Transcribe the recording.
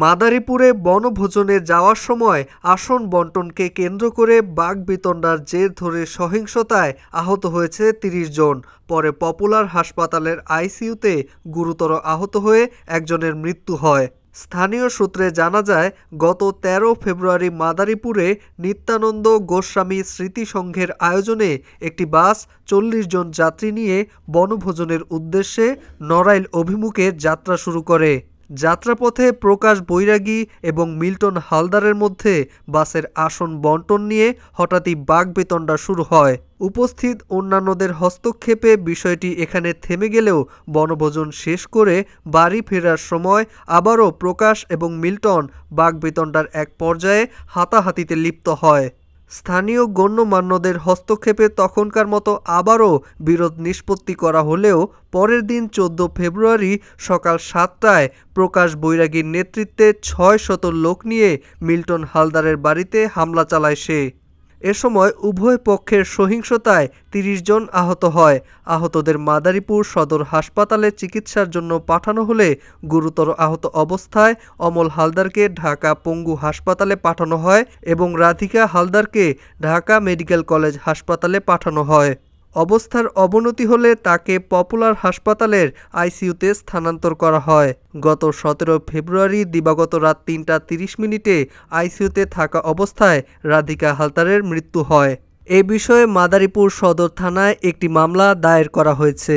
মাদারীপুরে বনভোজনে যাওয়ার সময় আসন বন্টনকে কেন্দ্র করে বাঘ বিতণ্ডার জের ধরে সহিংসতায় আহত হয়েছে তিরিশ জন পরে পপুলার হাসপাতালের আইসিইউতে গুরুতর আহত হয়ে একজনের মৃত্যু হয় স্থানীয় সূত্রে জানা যায় গত ১৩ ফেব্রুয়ারি মাদারীপুরে নিত্যানন্দ গোস্বামী স্মৃতিসংঘের আয়োজনে একটি বাস চল্লিশ জন যাত্রী নিয়ে বনভোজনের উদ্দেশ্যে নড়াইল অভিমুখে যাত্রা শুরু করে যাত্রাপথে প্রকাশ বৈরাগী এবং মিল্টন হালদারের মধ্যে বাসের আসন বন্টন নিয়ে হঠাৎই বাঘবেতণ্ডা শুরু হয় উপস্থিত অন্যান্যদের হস্তক্ষেপে বিষয়টি এখানে থেমে গেলেও বনভোজন শেষ করে বাড়ি ফেরার সময় আবারও প্রকাশ এবং মিল্টন বাঘবেতণ্ডার এক পর্যায়ে হাতাহাতিতে লিপ্ত হয় স্থানীয় গণ্যমান্যদের হস্তক্ষেপে তখনকার মতো আবারও বিরোধ নিষ্পত্তি করা হলেও পরের দিন চোদ্দ ফেব্রুয়ারি সকাল সাতটায় প্রকাশ বৈরাগীর নেতৃত্বে ছয় শত লোক নিয়ে মিল্টন হালদারের বাড়িতে হামলা চালায় সে এ সময় উভয় পক্ষের সহিংসতায় তিরিশ জন আহত হয় আহতদের মাদারীপুর সদর হাসপাতালে চিকিৎসার জন্য পাঠানো হলে গুরুতর আহত অবস্থায় অমল হালদারকে ঢাকা পঙ্গু হাসপাতালে পাঠানো হয় এবং রাধিকা হালদারকে ঢাকা মেডিকেল কলেজ হাসপাতালে পাঠানো হয় অবস্থার অবনতি হলে তাকে পপুলার হাসপাতালের আইসিইউতে স্থানান্তর করা হয় গত সতেরো ফেব্রুয়ারি দিবাগত রাত তিনটা তিরিশ মিনিটে আইসিইউতে থাকা অবস্থায় রাধিকা হালতারের মৃত্যু হয় এ বিষয়ে মাদারীপুর সদর থানায় একটি মামলা দায়ের করা হয়েছে